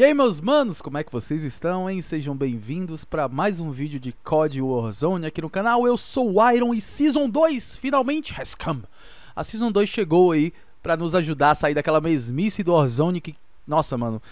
E aí meus manos, como é que vocês estão, hein? Sejam bem-vindos para mais um vídeo de COD Warzone aqui no canal. Eu sou o Iron e Season 2 finalmente has come. A Season 2 chegou aí para nos ajudar a sair daquela mesmice do Warzone que... Nossa, mano,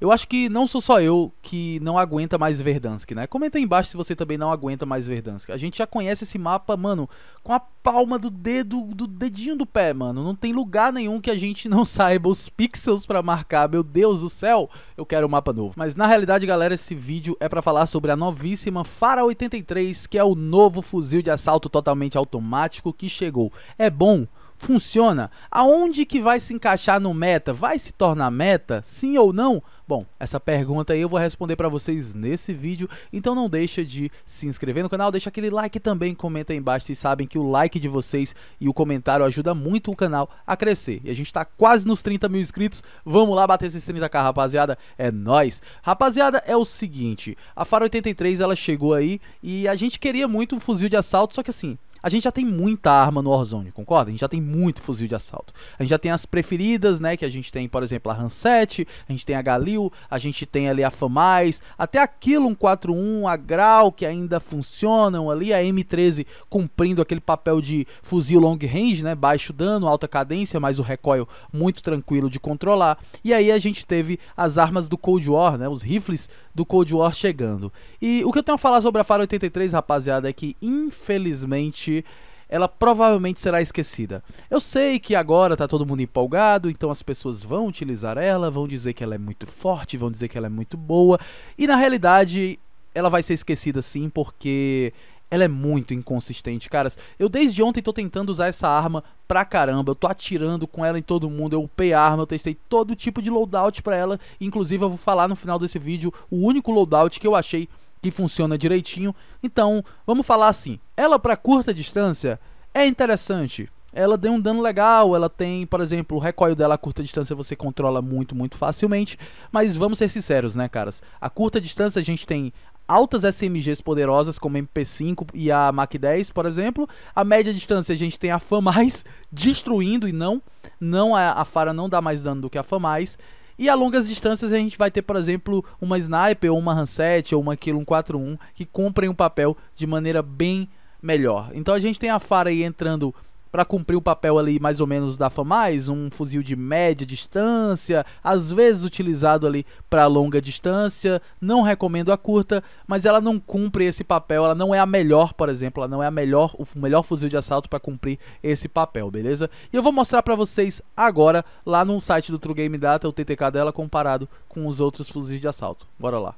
eu acho que não sou só eu que não aguenta mais Verdansk, né? Comenta aí embaixo se você também não aguenta mais Verdansk. A gente já conhece esse mapa, mano, com a palma do dedo, do dedinho do pé, mano. Não tem lugar nenhum que a gente não saiba os pixels para marcar. Meu Deus do céu, eu quero um mapa novo. Mas na realidade, galera, esse vídeo é para falar sobre a novíssima Fara 83, que é o novo fuzil de assalto totalmente automático que chegou. É bom? Funciona? Aonde que vai se encaixar no meta? Vai se tornar meta? Sim ou não? Bom, essa pergunta aí eu vou responder para vocês nesse vídeo, então não deixa de se inscrever no canal, deixa aquele like também, comenta aí embaixo, vocês sabem que o like de vocês e o comentário ajuda muito o canal a crescer. E a gente tá quase nos 30 mil inscritos, vamos lá bater esses 30k, rapaziada, é nóis! Rapaziada, é o seguinte, a Faro 83 ela chegou aí e a gente queria muito um fuzil de assalto, só que assim, a gente já tem muita arma no Warzone, concorda? A gente já tem muito fuzil de assalto. A gente já tem as preferidas, né? Que a gente tem, por exemplo, a Hanset, a gente tem a Galil, a gente tem ali a FAMAIS, até a Kilo 141, a Grau, que ainda funcionam ali, a M13 cumprindo aquele papel de fuzil long range, né? Baixo dano, alta cadência, mas o recoil muito tranquilo de controlar. E aí a gente teve as armas do Cold War, né? Os rifles do Cold War chegando. E o que eu tenho a falar sobre a Faro 83, rapaziada, é que infelizmente assistir, ela provavelmente será esquecida. Eu sei que agora tá todo mundo empolgado, então as pessoas vão utilizar ela, vão dizer que ela é muito forte, vão dizer que ela é muito boa, e na realidade ela vai ser esquecida sim, porque ela é muito inconsistente, caras. Eu desde ontem tô tentando usar essa arma pra caramba. Eu tô atirando com ela em todo mundo. Eu upei a arma, eu testei todo tipo de loadout pra ela. Inclusive, eu vou falar no final desse vídeo o único loadout que eu achei que funciona direitinho. Então, vamos falar assim, ela para curta distância é interessante. Ela deu um dano legal, ela tem, por exemplo, o recoil dela a curta distância você controla muito, muito facilmente. Mas vamos ser sinceros, né, caras? A curta distância a gente tem altas SMGs poderosas, como a MP5 e a Mac 10, por exemplo. A média distância a gente tem a FAMAIS destruindo e não, não a, é, a Fara não dá mais dano do que a FAMAIS. E a longas distâncias a gente vai ter, por exemplo, uma sniper ou uma Hanset ou uma Kill 141 que cumprem um papel de maneira bem melhor. Então a gente tem a Fara aí entrando para cumprir o papel ali mais ou menos da famais um fuzil de média distância, às vezes utilizado ali para longa distância, não recomendo a curta, mas ela não cumpre esse papel, ela não é a melhor, por exemplo, ela não é a melhor, o melhor fuzil de assalto para cumprir esse papel, beleza? E eu vou mostrar para vocês agora lá no site do True Game Data o TTK dela comparado com os outros fuzis de assalto. Bora lá.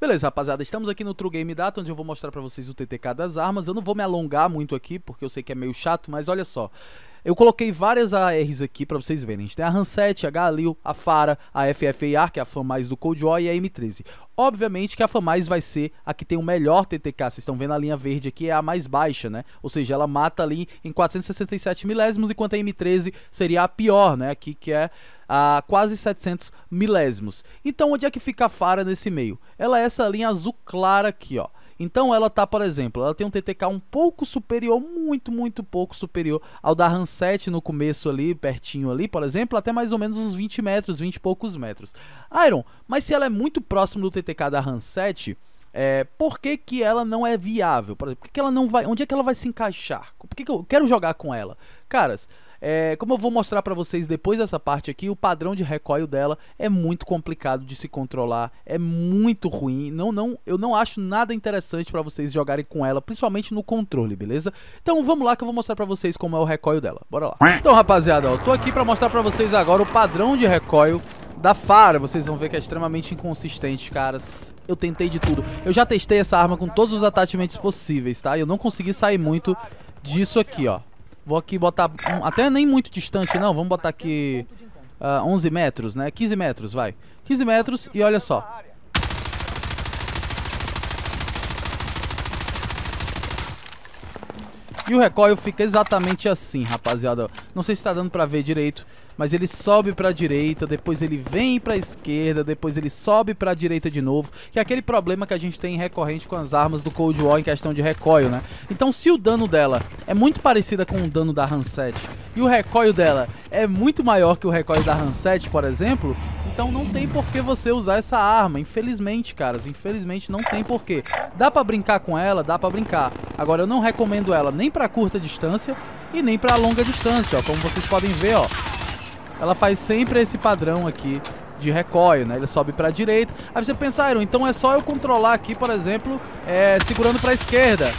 Beleza, rapaziada, estamos aqui no True Game Data onde eu vou mostrar para vocês o TTK das armas. Eu não vou me alongar muito aqui porque eu sei que é meio chato, mas olha só só. Eu coloquei várias ARs aqui para vocês verem. A gente tem a Han7, a Galil, a Fara, a FFAR, que é a fan mais do Cold e a M13. Obviamente que a fan mais vai ser a que tem o melhor TTK. Vocês estão vendo a linha verde aqui, é a mais baixa, né? Ou seja, ela mata ali em 467 milésimos, enquanto a M13 seria a pior, né? Aqui que é a quase 700 milésimos. Então, onde é que fica a Fara nesse meio? Ela é essa linha azul clara aqui, ó. Então ela tá, por exemplo, ela tem um TTK um pouco superior, muito, muito pouco superior ao da RAM 7 no começo ali, pertinho ali, por exemplo, até mais ou menos uns 20 metros, 20 e poucos metros. Iron, mas se ela é muito próxima do TTK da RAM 7, é, por que, que, ela não é viável? Por exemplo, que, que, ela não vai. Onde é que ela vai se encaixar? Por que, que eu quero jogar com ela? Caras, é, como eu vou mostrar para vocês depois dessa parte aqui, o padrão de recoil dela é muito complicado de se controlar, é muito ruim. Não, não, eu não acho nada interessante para vocês jogarem com ela, principalmente no controle, beleza? Então vamos lá que eu vou mostrar para vocês como é o recoil dela. Bora lá. Então, rapaziada, ó, tô aqui para mostrar para vocês agora o padrão de recoil da Fara, vocês vão ver que é extremamente inconsistente, caras. Eu tentei de tudo. Eu já testei essa arma com todos os attachments possíveis, tá? Eu não consegui sair muito disso aqui, ó. Vou aqui botar, um, até nem muito distante não, vamos botar aqui uh, ah, 11 metros, né? 15 metros, vai. 15 metros e olha só. E o recoil fica exatamente assim, rapaziada. Não sei se tá dando pra ver direito, mas ele sobe para a direita, depois ele vem para a esquerda, depois ele sobe para a direita de novo, que é aquele problema que a gente tem recorrente com as armas do Cold War em questão de recoil, né? Então se o dano dela é muito parecida com o dano da Hanset e o recoil dela é muito maior que o recoil da Hanset, por exemplo, então não tem por que você usar essa arma, infelizmente, caras, infelizmente não tem por que. Dá pra brincar com ela? Dá pra brincar. Agora, eu não recomendo ela nem pra curta distância e nem pra longa distância, ó, como vocês podem ver, ó ela faz sempre esse padrão aqui de recolho, né? Ele sobe para a direita. Aí você pensaram, ah, então é só eu controlar aqui, por exemplo, é, segurando para a esquerda.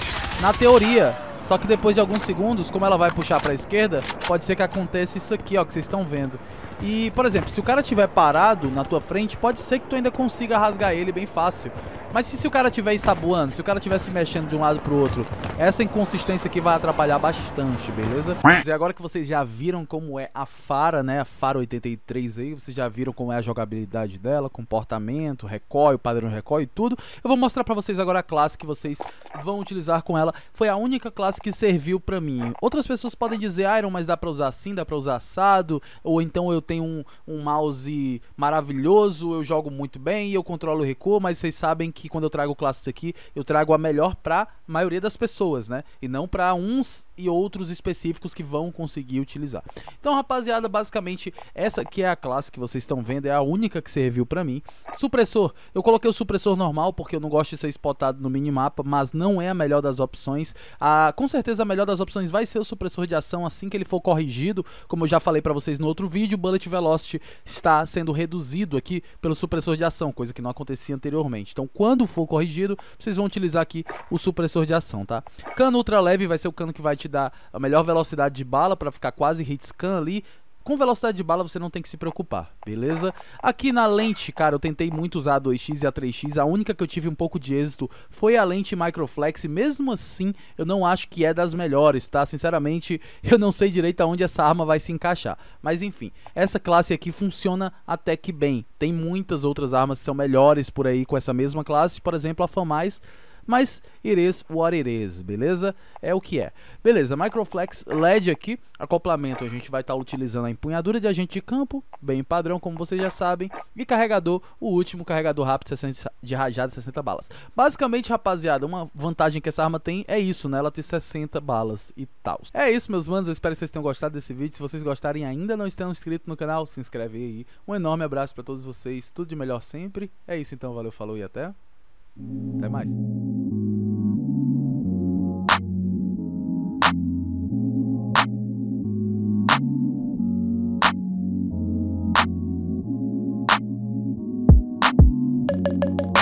Na teoria, só que depois de alguns segundos, como ela vai puxar para a esquerda, pode ser que aconteça isso aqui, ó, que vocês estão vendo. E, por exemplo, se o cara tiver parado na tua frente, pode ser que tu ainda consiga rasgar ele bem fácil. Mas se, se o cara tiver ensaboando, se o cara tiver se mexendo de um lado pro outro, essa inconsistência aqui vai atrapalhar bastante, beleza? E agora que vocês já viram como é a Fara, né, a Fara 83 aí, vocês já viram como é a jogabilidade dela, comportamento, recoil, padrão de recoil e tudo, eu vou mostrar pra vocês agora a classe que vocês vão utilizar com ela. Foi a única classe mas que serviu para mim. Outras pessoas podem dizer, ah, Iron, mas dá pra usar assim, dá pra usar assado, ou então eu tenho um, um mouse maravilhoso, eu jogo muito bem, eu controlo o recuo, mas vocês sabem que quando eu trago classes aqui, eu trago a melhor pra maioria das pessoas, né? E não para uns e outros específicos que vão conseguir utilizar. Então, rapaziada, basicamente, essa que é a classe que vocês estão vendo, é a única que serviu pra mim. Supressor, eu coloquei o supressor normal, porque eu não gosto de ser spotado no minimapa, mas não é a melhor das opções. A com certeza a melhor das opções vai ser o supressor de ação assim que ele for corrigido. Como eu já falei para vocês no outro vídeo, o Bullet Velocity está sendo reduzido aqui pelo supressor de ação, coisa que não acontecia anteriormente. Então quando for corrigido, vocês vão utilizar aqui o supressor de ação, tá? Cano ultra leve vai ser o cano que vai te dar a melhor velocidade de bala para ficar quase hit scan ali. Com velocidade de bala você não tem que se preocupar, beleza? Aqui na lente, cara, eu tentei muito usar a 2x e a 3x, a única que eu tive um pouco de êxito foi a lente Microflex, mesmo assim eu não acho que é das melhores, tá? Sinceramente, eu não sei direito aonde essa arma vai se encaixar, mas enfim, essa classe aqui funciona até que bem. Tem muitas outras armas que são melhores por aí com essa mesma classe, por exemplo, a FAMAIS, mas it is what it is, beleza? É o que é. Beleza, Microflex LED aqui, acoplamento a gente vai estar tá utilizando a empunhadura de agente de campo, bem padrão, como vocês já sabem, e carregador, o último carregador rápido 60, de rajada 60 balas. Basicamente, rapaziada, uma vantagem que essa arma tem é isso, né? Ela tem 60 balas e tal. É isso, meus manos, eu espero que vocês tenham gostado desse vídeo. Se vocês gostarem ainda não estão inscritos no canal, se inscreve aí. Um enorme abraço para todos vocês, tudo de melhor sempre. É isso então, valeu, falou e até até mais. Thank you.